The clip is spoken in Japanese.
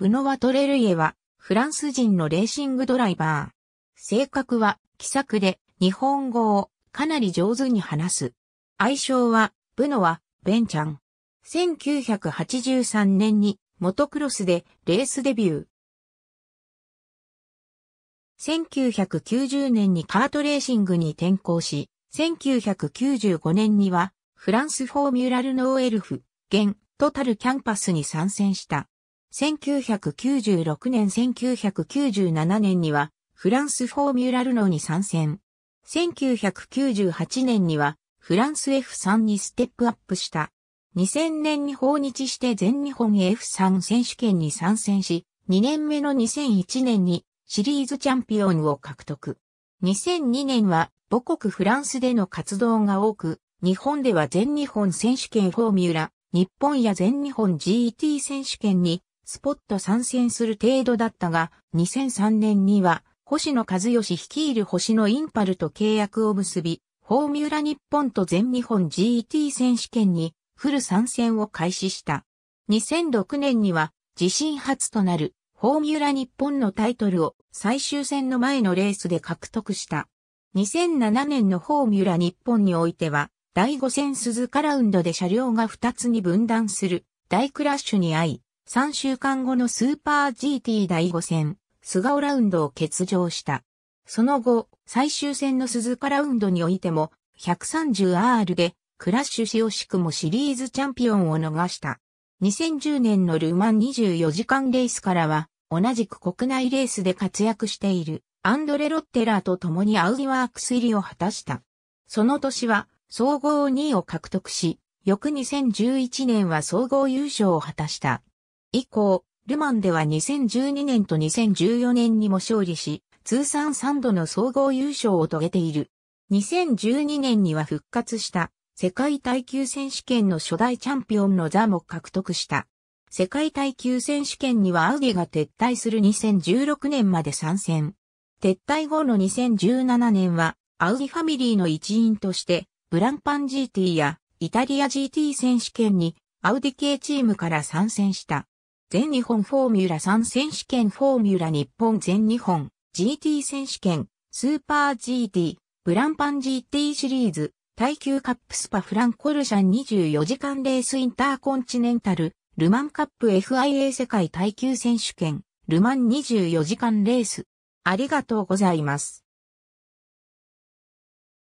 ブノワ・トレルイエは、フランス人のレーシングドライバー。性格は、気さくで、日本語をかなり上手に話す。愛称は、ブノワ、ベンちゃん。1983年に、モトクロスでレースデビュー。1990年にカートレーシングに転向し、1995年には、フランスフォーミュラルノーエルフ、現、トタルキャンパスに参戦した。1996年1997年にはフランスフォーミュラルノに参戦。1998年にはフランス F3 にステップアップした。2000年に訪日して全日本 F3 選手権に参戦し、2年目の2001年にシリーズチャンピオンを獲得。2002年は母国フランスでの活動が多く、日本では全日本選手権フォーミュラ、日本や全日本 GT 選手権にスポット参戦する程度だったが、2003年には、星野和義率いる星野インパルと契約を結び、フォーミュラ日本と全日本 GT 選手権にフル参戦を開始した。2006年には自身初となるフォーミュラ日本のタイトルを最終戦の前のレースで獲得した。2007年のフォーミュラ日本においては、第5戦鈴鹿ラウンドで車両が2つに分断する大クラッシュに遭い、3週間後のスーパー GT 第5戦、菅生ラウンドを欠場した。その後、最終戦の鈴鹿ラウンドにおいても、130R でクラッシュし惜しくもシリーズチャンピオンを逃した。2010年のルーマン24時間レースからは、同じく国内レースで活躍しているアンドレ・ロッテラーと共にアウディワークス入りを果たした。その年は総合2位を獲得し、翌2011年は総合優勝を果たした。以降、ルマンでは2012年と2014年にも勝利し、通算3度の総合優勝を遂げている。2012年には復活した世界耐久選手権の初代チャンピオンの座も獲得した。世界耐久選手権にはアウディが撤退する2016年まで参戦。撤退後の2017年はアウディファミリーの一員としてブランパン GT やイタリア GT 選手権にアウディ系チームから参戦した。全日本フォーミュラ3選手権フォーミュラ日本全日本 GT 選手権スーパー GT ブランパン GT シリーズ耐久カップスパフランコルシャン24時間レースインターコンチネンタルルマンカップ FIA 世界耐久選手権ルマン24時間レースありがとうございます。